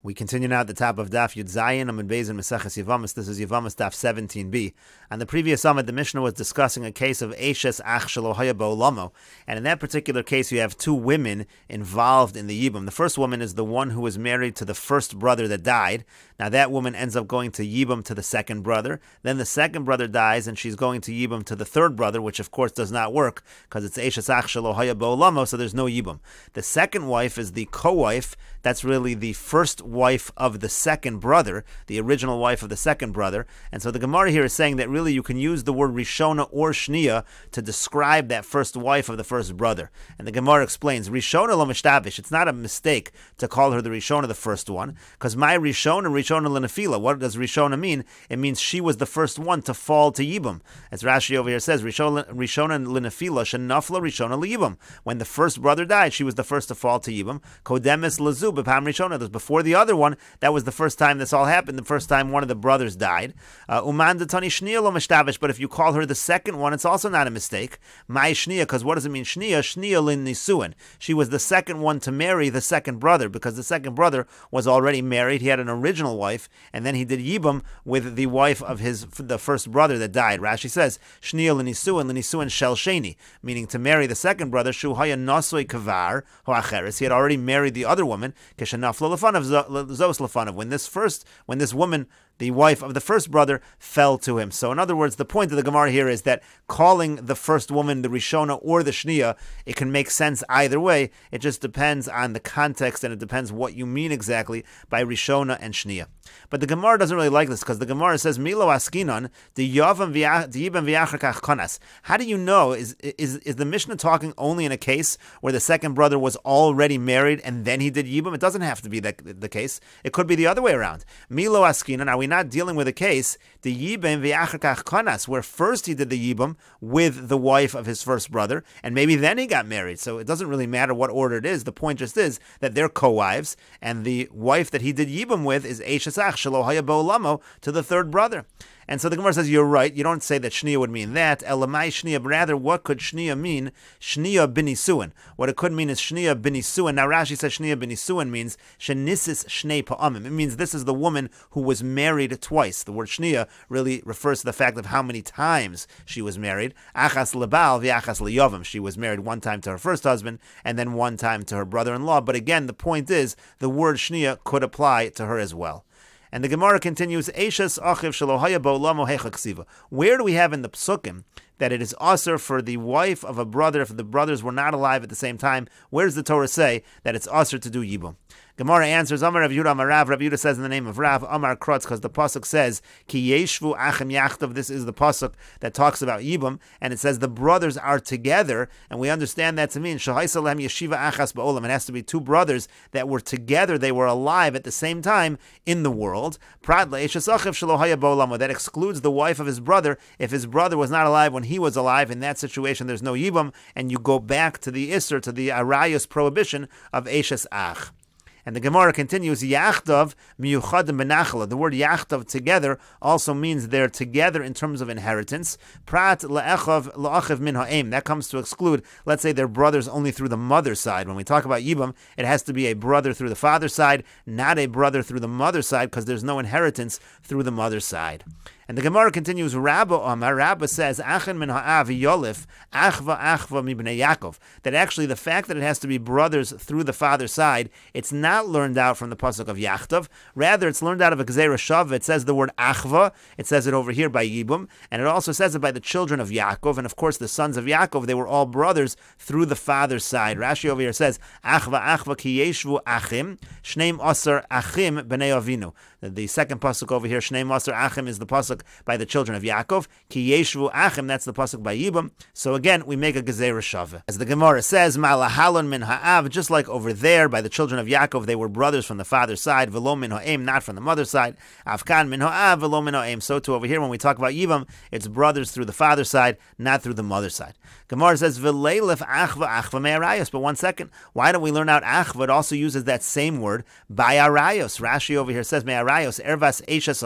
We continue now at the top of Daf Yud Zayin. I'm in Bezin Meseches Yevamis. This is Yevamis Daf 17b. On the previous summit, the Mishnah was discussing a case of Ashes Ach Shalohaya Lamo, and in that particular case, you have two women involved in the Yibam. The first woman is the one who was married to the first brother that died. Now that woman ends up going to Yibam to the second brother. Then the second brother dies, and she's going to Yibam to the third brother, which of course does not work because it's Ashes Ach Shalohaya Lamo, so there's no Yibam. The second wife is the co-wife. That's really the first wife of the second brother, the original wife of the second brother. And so the Gemara here is saying that really you can use the word Rishona or Shnia to describe that first wife of the first brother. And the Gemara explains Rishona lo mishtavish. It's not a mistake to call her the Rishona, the first one, because my Rishona, Rishona lenefila. What does Rishona mean? It means she was the first one to fall to Yibam. As Rashi over here says, Rishona lenefila, shenafla Rishona liyibam. When the first brother died, she was the first to fall to Yibam. Kodemis was before the other one, that was the first time this all happened, the first time one of the brothers died. Uh, Uman Tani but if you call her the second one, it's also not a mistake. My Shniya, because what does it mean? Shniya, Shniya Lin Nisuin. She was the second one to marry the second brother, because the second brother was already married. He had an original wife, and then he did Yibam with the wife of his the first brother that died. Rashi says, Shniya Lin Nisuin, Lin Nisuin Shel Sheni, meaning to marry the second brother, Shuhaya Nasoi Kavar, Hoacheres. He had already married the other woman, Keshanafla Lefanav Zoes Lafanov, when this first, when this woman the wife of the first brother, fell to him. So, in other words, the point of the Gemara here is that calling the first woman the Rishona or the Shnia, it can make sense either way. It just depends on the context and it depends what you mean exactly by Rishona and Shnia. But the Gemara doesn't really like this because the Gemara says, Milo askinon, konas. How do you know? Is, is, is the Mishnah talking only in a case where the second brother was already married and then he did Yibam? It doesn't have to be the the case. It could be the other way around. Milo askinon, are we we're not dealing with a case, the Yibim Viachakach Kanas, where first he did the Yibim with the wife of his first brother, and maybe then he got married. So it doesn't really matter what order it is. The point just is that they're co wives, and the wife that he did Yibim with is Eshesach Shaloh Hayabo Lamo to the third brother. And so the Gemara says, you're right. You don't say that shnia would mean that. Elamai shnia, rather, what could shnia mean? Shnia binisuin. What it could mean is shnia binisuin. Now Rashi says shnia binisuin means shenisis shnei pa'amim. It means this is the woman who was married twice. The word shnia really refers to the fact of how many times she was married. Achas lebal v'achas liyovim. She was married one time to her first husband and then one time to her brother-in-law. But again, the point is, the word shnia could apply to her as well. And the Gemara continues, Ashes achiv shalohaya ba'olamo hecha Where do we have in the psukim that it is usher for the wife of a brother if the brothers were not alive at the same time? Where does the Torah say that it's usher to do yibum? Gemara answers, Amar Rav Yudah, Amar Rav. Rav Yudah says in the name of Rav, Amar Krotz, because the Pasuk says, Ki Yeshvu Achim Yachtav. This is the Pasuk that talks about Yibam, and it says the brothers are together, and we understand that to mean, Shahaisalem Yeshiva Achas Ba'olam. It has to be two brothers that were together, they were alive at the same time in the world. Pradla Eshasachiv Shalohaya Ba'olam. That excludes the wife of his brother. If his brother was not alive when he was alive, in that situation, there's no Yibam, and you go back to the Isser, to the Arayus prohibition of Eshes Ach. And the Gemara continues, Yachdav miyuchadim benachla. The word yachdav together also means they're together in terms of inheritance. Prat le'echav le'achiv min ha'em. That comes to exclude, let's say, they're brothers only through the mother's side. When we talk about Yibam, it has to be a brother through the father's side, not a brother through the mother's side, because there's no inheritance through the mother's side. And the Gemara continues, Rabba Omar, Rabba says, "Achen min ha'av yolif, achva achva mibnei Yaakov. That actually the fact that it has to be brothers through the father's side, it's not learned out from the Pasuk of Yachtav. Rather, it's learned out of a Gezerah Shav. It says the word achva. It says it over here by Yibum. And it also says it by the children of Yaakov. And of course, the sons of Yaakov, they were all brothers through the father's side. Rashi over here says, Achva achva ki yeshvu achim, shneim osar achim b'nei avinu. The second pasuk over here, Shnei Maser Achim, is the pasuk by the children of Yaakov. Ki Yeshvu Achim, that's the pasuk by Yibam. So again, we make a gezerah shaveh. As the Gemara says, Malahalon min ha'av, just like over there by the children of Yaakov, they were brothers from the father's side, velo min ha'em, not from the mother's side. Afkan min ha'av, velo min ha'em. So too over here, when we talk about Yibam, it's brothers through the father's side, not through the mother's side. Gemara says, V'leilef achva achva me'arayos. But one second, why don't we learn out achva? It also uses that same word, by arayos. Rashi over here says, me'arayos arayos ervas eishes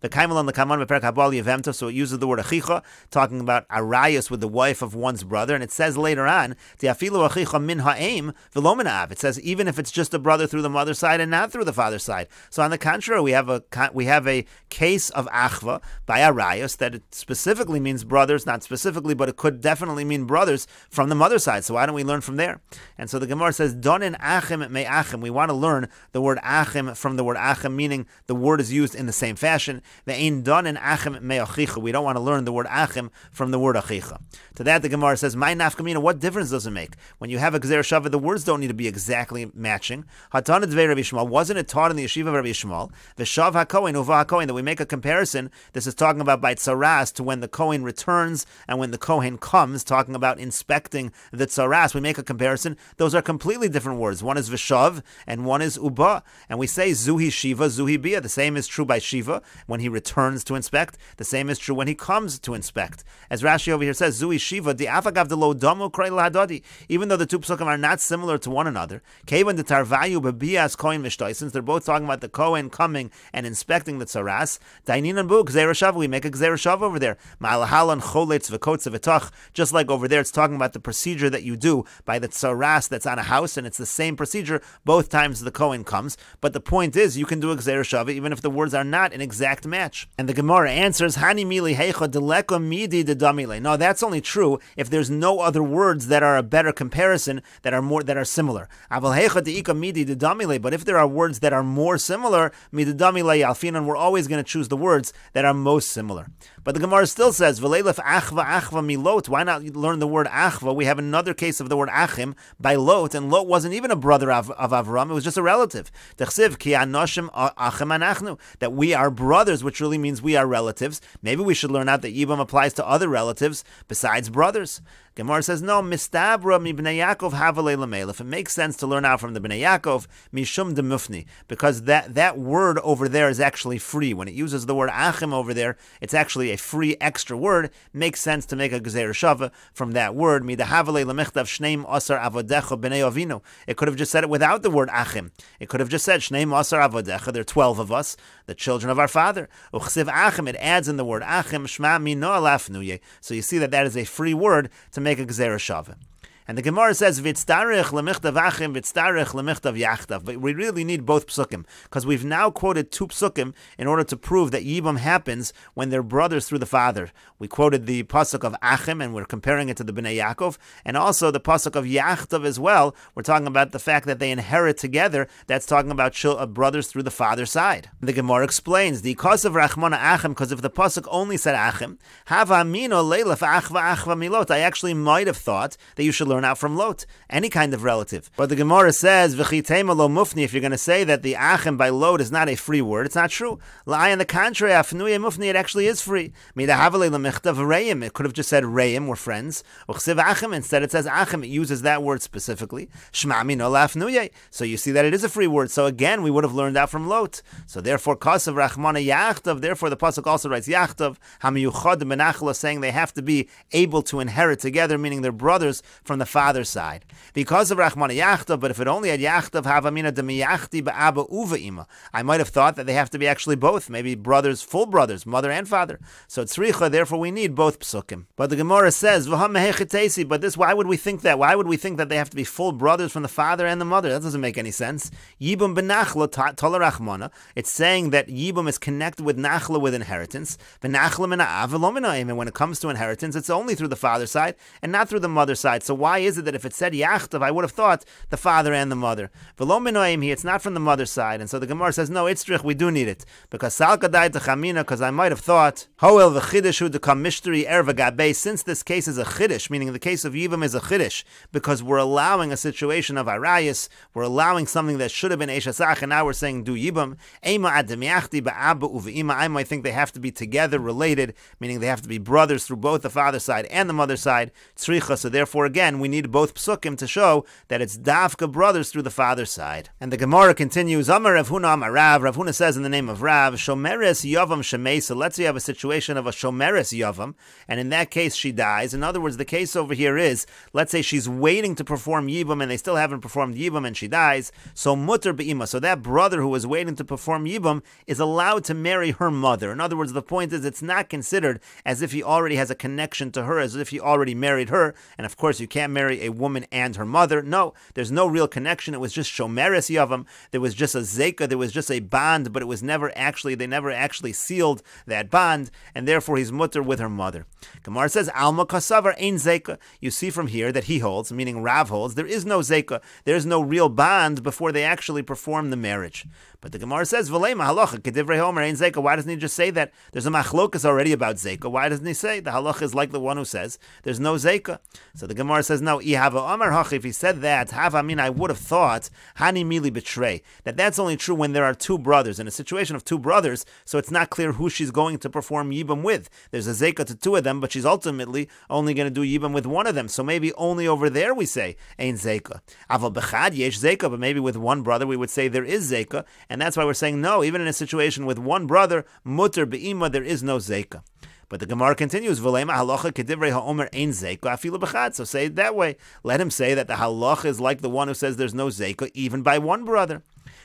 the kaimelon the kaman beperak habal So it uses the word achicha, talking about arayos with the wife of one's brother, and it says later on afilu achicha min ha'em v'lominav. It says even if it's just a brother through the mother's side and not through the father's side. So on the contrary, we have a we have a case of achva by arayos that it specifically means brothers, not specifically, but it could definitely mean brothers from the mother's side. So why don't we learn from there? And so the Gemara says donin achim me achim. We want to learn the word achim from the word achim, meaning the word is used in the same fashion. Ve'ein don in achim me'achicha. We don't want to learn the word achim from the word achicha. To that, the Gemara says, "My nafkamina. What difference does it make when you have a gezer shavah? The words don't need to be exactly matching." Hatana dvei Rabbi Shmuel. Wasn't it taught in the yeshiva of Rabbi Shmuel? V'shav hakohen uva that we make a comparison. This is talking about by tzaras to when the kohen returns and when the kohen comes. Talking about inspecting the tzaras. We make a comparison. Those are completely different words. One is v'shav and one is uba, and we say zuhi shiva, zuhi Libya. The same is true by Shiva when he returns to inspect. The same is true when he comes to inspect. As Rashi over here says, Zui Shiva, the Afagav de Lodomu Hadadi. Even though the two psukim are not similar to one another, Kavan de Tarvayu Babias Koin Mishtoi, since they're both talking about the Kohen coming and inspecting the Tsaras, Dainin Bu, we make a Gzerashav over there. Malahalan Choletz Vikotz just like over there, it's talking about the procedure that you do by the Tsaras that's on a house, and it's the same procedure both times the Kohen comes. But the point is, you can do a Shava, even if the words are not an exact match. And the Gemara answers, Hani mili heicha midi de No, that's only true if there's no other words that are a better comparison that are more that are similar. deika midi de But if there are words that are more similar, midi damile alfinan, we're always going to choose the words that are most similar. But the Gemara still says, Velelef achva achva milot. Why not learn the word achva? We have another case of the word achim by Lot, and Lot wasn't even a brother of, of Avram; it was just a relative. ki anoshim achim anachnu, that we are brothers, which really means we are relatives. Maybe we should learn out that Yibam applies to other relatives besides brothers. Gemara says, no, mistabra mi bnei Yaakov havale If It makes sense to learn out from the bnei Yaakov mishum because that, that word over there is actually free. When it uses the word achim over there, it's actually a free extra word. Makes sense to make a gezer shava from that word. Mi de havale shneim osar avodecha bnei avinu. It could have just said it without the word achim. It could have just said shneim asar avodecha. there are twelve twelve of us, the children of our father. Uchsiv achim, it adds in the word achim, shma mino alafnuye. So you see that that is a free word to make a gzerah shavim. And the Gemara says, Vitztarech lemichtav achim, vitztarech lemichtav yachtav. But we really need both psukim, because we've now quoted two psukim in order to prove that Yibam happens when they're brothers through the father. We quoted the pasuk of achim, and we're comparing it to the Bnei Yaakov, and also the pasuk of yachtav as well. We're talking about the fact that they inherit together. That's talking about uh, brothers through the father's side. The Gemara explains, the cause of Rachmana achim, because if the pasuk only said achim, hava mino leilaf achva achva milot, I actually might have thought that you should learn out from Lot, any kind of relative. But the Gemara says, lo mufni, if you're going to say that the achim by Lot is not a free word, it's not true. Lie on the contrary, afnuye mufni, it actually is free. It could have just said reim, we're friends. Instead, it says achim, it uses that word specifically. So you see that it is a free word. So again, we would have learned out from Lot. So therefore, Kasav Rachmana Yachtav, therefore the Pasuk also writes Yachtav, Hamiyuchad Menachla, saying they have to be able to inherit together, meaning they're brothers from the the father's side. Because of Rachmana Yachtav, but if it only had Yachtav, Havamina Demiyachti Ba'aba Uva Ima, I might have thought that they have to be actually both, maybe brothers, full brothers, mother and father. So Tzricha, therefore we need both psukim. But the Gemara says, but this, why would we think that? Why would we think that they have to be full brothers from the father and the mother? That doesn't make any sense. Yibum Benachla Rachmana. it's saying that Yibum is connected with Nachla with inheritance. Benachla Mina Avalomina, and when it comes to inheritance, it's only through the father's side and not through the mother's side. So why why is it that if it said Yachtav, I would have thought the father and the mother? it's not from the mother's side. And so the Gemara says, no, it's trich. we do need it. Because salkadai to Chamina, because I might have thought, Hoel v'chidishu dekam mishtri er v'gabe, since this case is a chidish, meaning the case of Yivam is a chidish, because we're allowing a situation of Arayas, we're allowing something that should have been Eshasach, and now we're saying do Yibam. Ema ademiachti ba'aba uve'ima, I might think they have to be together, related, meaning they have to be brothers through both the father's side and the mother's side, tzricha, so therefore again, we need both psukim to show that it's dafka brothers through the father's side. And the Gemara continues, Amar of Huna Amar Rav. Rav says in the name of Rav, Shomeres Yavam Shemesa. let's say you have a situation of a Shomeres Yavam, and in that case she dies. In other words, the case over here is, let's say she's waiting to perform Yibam and they still haven't performed Yibam and she dies. So Mutter Be'ima. So that brother who was waiting to perform Yibam is allowed to marry her mother. In other words, the point is it's not considered as if he already has a connection to her, as if he already married her. And of course, you can't marry a woman and her mother. No, there's no real connection. It was just shomeres yavam. There was just a zeka. There was just a bond, but it was never actually. They never actually sealed that bond, and therefore he's mutter with her mother. Gemara says alma kasavar ein zeka. You see from here that he holds, meaning Rav holds, there is no zeka. There is no real bond before they actually perform the marriage. But the Gemara says, V'lema halacha kedivrei homer ein zeka. Why doesn't he just say that? There's a machlokas already about zeka. Why doesn't he say the halacha is like the one who says there's no zeka? So the Gemara says, no. Ihava amar hach. If he said that, have I mean I would have thought hani mili betray that that's only true when there are two brothers in a situation of two brothers. So it's not clear who she's going to perform yibam with. There's a zeka to two of them, but she's ultimately only going to do yibam with one of them. So maybe only over there we say ein zeka. Aval bechad yesh zeka, but maybe with one brother we would say there is zeka. And that's why we're saying no, even in a situation with one brother, mutter be'ima, there is no zeka. But the Gemara continues, V'lema halacha ha'omer ein zeka So say it that way. Let him say that the halacha is like the one who says there's no zeka even by one brother.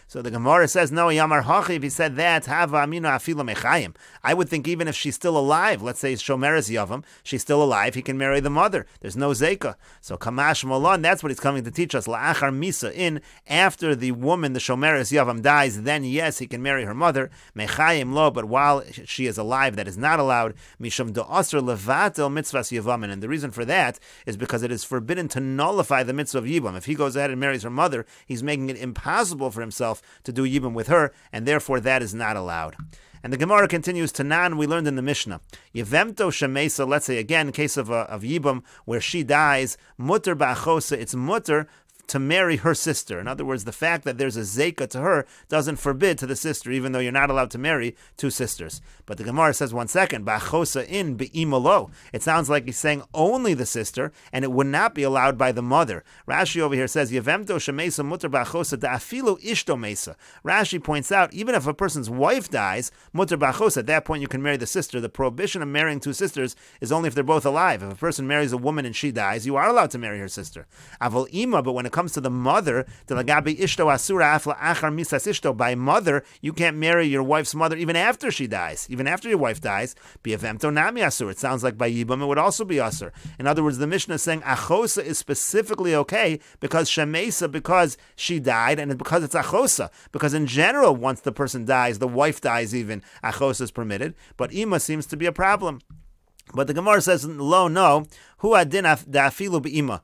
So the Gemara says, no, Yamar Hachi, if he said that, Hava Amino Afila Mechayim. I would think even if she's still alive, let's say Shomeres Yavam, she's still alive, he can marry the mother. There's no Zeka. So Kamash Molon, that's what he's coming to teach us. La'achar Misa, in after the woman, the Shomeres Yavam, dies, then yes, he can marry her mother. Mechayim Lo, but while she is alive, that is not allowed. Mishum Do'asr Levatel Mitzvah Yavam. And the reason for that is because it is forbidden to nullify the mitzvah of Yivam. If he goes ahead and marries her mother, he's making it impossible for himself to do Yibam with her, and therefore that is not allowed. And the Gemara continues to Nan, we learned in the Mishnah. Yevemto Shemesa, let's say again, case of, uh, of Yibam, where she dies, mutter ba'achosa, it's mutter to marry her sister. In other words, the fact that there's a Zeka to her doesn't forbid to the sister, even though you're not allowed to marry two sisters. But the Gemara says, one second, Bachosa in Be'imalo. It sounds like he's saying only the sister, and it would not be allowed by the mother. Rashi over here says, Yevemto Shemesa Mutter Bachosa Da'afilu Ishto Mesa. Rashi points out, even if a person's wife dies, Mutter Bachosa, at that point you can marry the sister. The prohibition of marrying two sisters is only if they're both alive. If a person marries a woman and she dies, you are allowed to marry her sister. Aval Ima, but when it comes comes to the mother, the ishto asura afla achar ishto, by mother, you can't marry your wife's mother even after she dies, even after your wife dies. It sounds like by yibam it would also be asur. In other words, the Mishnah is saying achosa is specifically okay because shemesa, because she died, and because it's achosa. Because in general, once the person dies, the wife dies even, achosa is permitted. But ima seems to be a problem. But the Gemara says, "Lo, no, hu adin dafilu beima."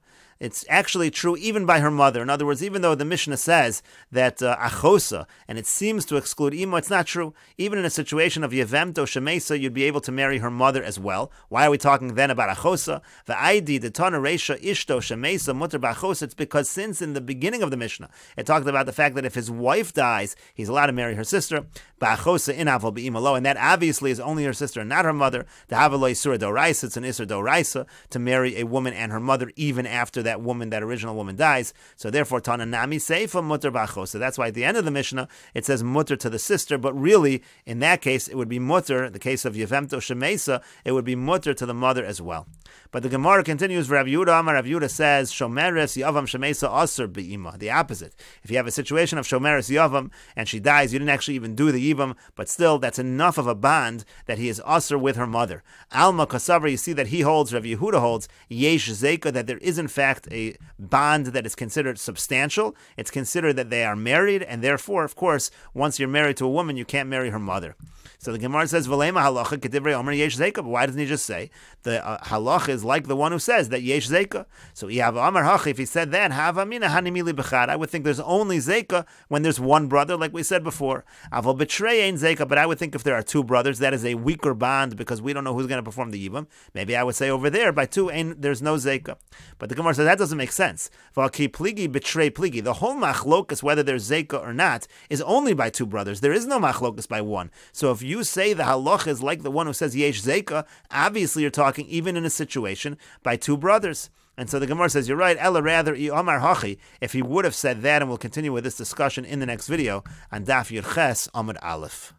It's actually true even by her mother. In other words, even though the Mishnah says that uh, achosa, and it seems to exclude imo, it's not true. Even in a situation of yevemto shemesa, you'd be able to marry her mother as well. Why are we talking then about achosa? The id, the tana ishto shemesa, mutter b'achosa, it's because since in the beginning of the Mishnah, it talked about the fact that if his wife dies, he's allowed to marry her sister. And that obviously is only her sister and not her mother. The Havala Isura Doraisa, it's an Isra Doraisa to marry a woman and her mother even after that woman, that original woman dies. So therefore, Tananami Seifa Mutter Bachosa. That's why at the end of the Mishnah it says Mutter to the sister, but really in that case it would be Mutter, the case of Yevemto Shemesa, it would be Mutter to the mother as well. But the Gemara continues, Rav Yehuda Amar Rav Yehuda says, Shomeres Yavam Shemesa Aser Be'ima, the opposite. If you have a situation of Shomeres Yavam and she dies, you didn't actually even do the Yavam, but still that's enough of a bond that he is Aser with her mother. Alma Kasavar, you see that he holds, Rav Yehuda holds, Yesh Zeka, that there is in fact a bond that is considered substantial. It's considered that they are married, and therefore, of course, once you're married to a woman, you can't marry her mother. So the Gemara says, V'lema halacha Kedivrei omer yesh Zeka, why doesn't he just say the uh, halacha Halacha is like the one who says that Yesh Zeka. So have Amar Hach, if he said that, have Amina Hanimili Bechad, I would think there's only Zeka when there's one brother, like we said before. Aval Betray ain't Zeka, but I would think if there are two brothers, that is a weaker bond because we don't know who's going to perform the Yibam. Maybe I would say over there, by two, ain't, there's no Zeka. But the Gemara says that doesn't make sense. Valki Pligi Betray Pligi. The whole Machlokus, whether there's Zeka or not, is only by two brothers. There is no Machlokus by one. So if you say the Halacha is like the one who says Yesh Zeka, obviously you're talking even in a situation situation by two brothers. And so the Gemara says, you're right, Ella rather Omar Hachi, if he would have said that, and we'll continue with this discussion in the next video on Daf Yurches Amud Aleph.